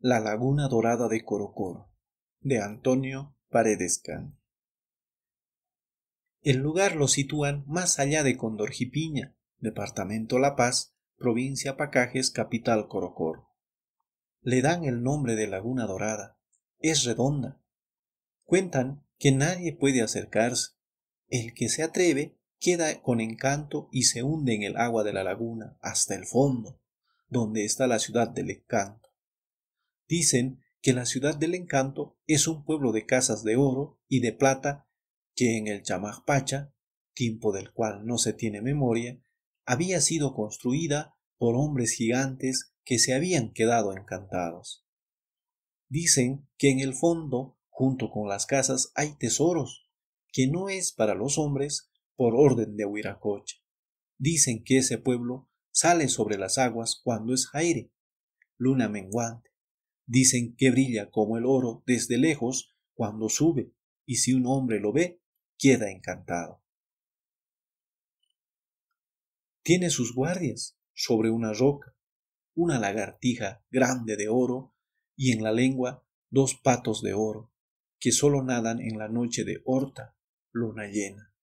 La Laguna Dorada de Corocoro de Antonio Paredescan. El lugar lo sitúan más allá de Condorjipiña, departamento La Paz, provincia Pacajes, capital Corocor. Le dan el nombre de Laguna Dorada. Es redonda. Cuentan que nadie puede acercarse. El que se atreve queda con encanto y se hunde en el agua de la laguna hasta el fondo, donde está la ciudad del encanto. Dicen que la ciudad del encanto es un pueblo de casas de oro y de plata que en el Chamajpacha, tiempo del cual no se tiene memoria, había sido construida por hombres gigantes que se habían quedado encantados. Dicen que en el fondo, junto con las casas, hay tesoros, que no es para los hombres por orden de Huiracoche. Dicen que ese pueblo sale sobre las aguas cuando es aire, luna menguante, Dicen que brilla como el oro desde lejos cuando sube, y si un hombre lo ve, queda encantado. Tiene sus guardias sobre una roca, una lagartija grande de oro, y en la lengua dos patos de oro, que solo nadan en la noche de horta, luna llena.